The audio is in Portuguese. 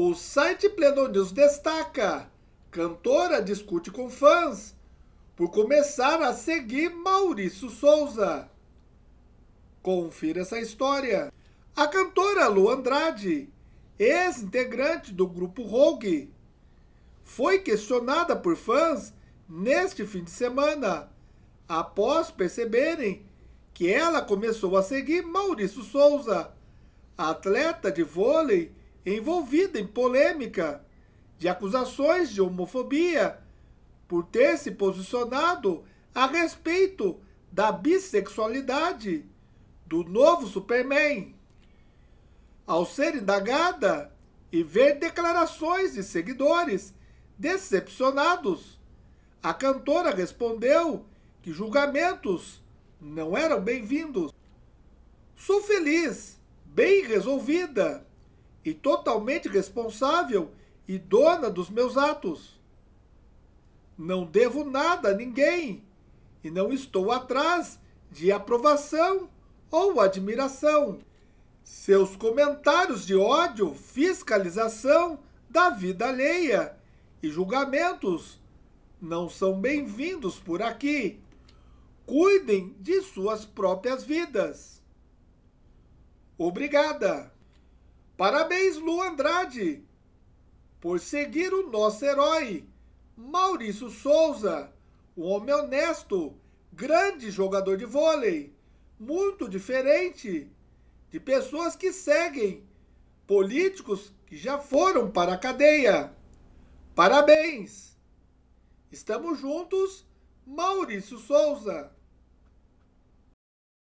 O site Pleno News destaca: cantora discute com fãs por começar a seguir Maurício Souza. Confira essa história. A cantora Lu Andrade, ex-integrante do grupo Rogue, foi questionada por fãs neste fim de semana, após perceberem que ela começou a seguir Maurício Souza, atleta de vôlei envolvida em polêmica de acusações de homofobia por ter se posicionado a respeito da bissexualidade do novo Superman. Ao ser indagada e ver declarações de seguidores decepcionados, a cantora respondeu que julgamentos não eram bem-vindos. Sou feliz, bem resolvida e totalmente responsável e dona dos meus atos. Não devo nada a ninguém e não estou atrás de aprovação ou admiração. Seus comentários de ódio, fiscalização da vida alheia e julgamentos não são bem-vindos por aqui. Cuidem de suas próprias vidas. Obrigada! Parabéns, Lu Andrade, por seguir o nosso herói, Maurício Souza, um homem honesto, grande jogador de vôlei, muito diferente de pessoas que seguem políticos que já foram para a cadeia. Parabéns! Estamos juntos, Maurício Souza.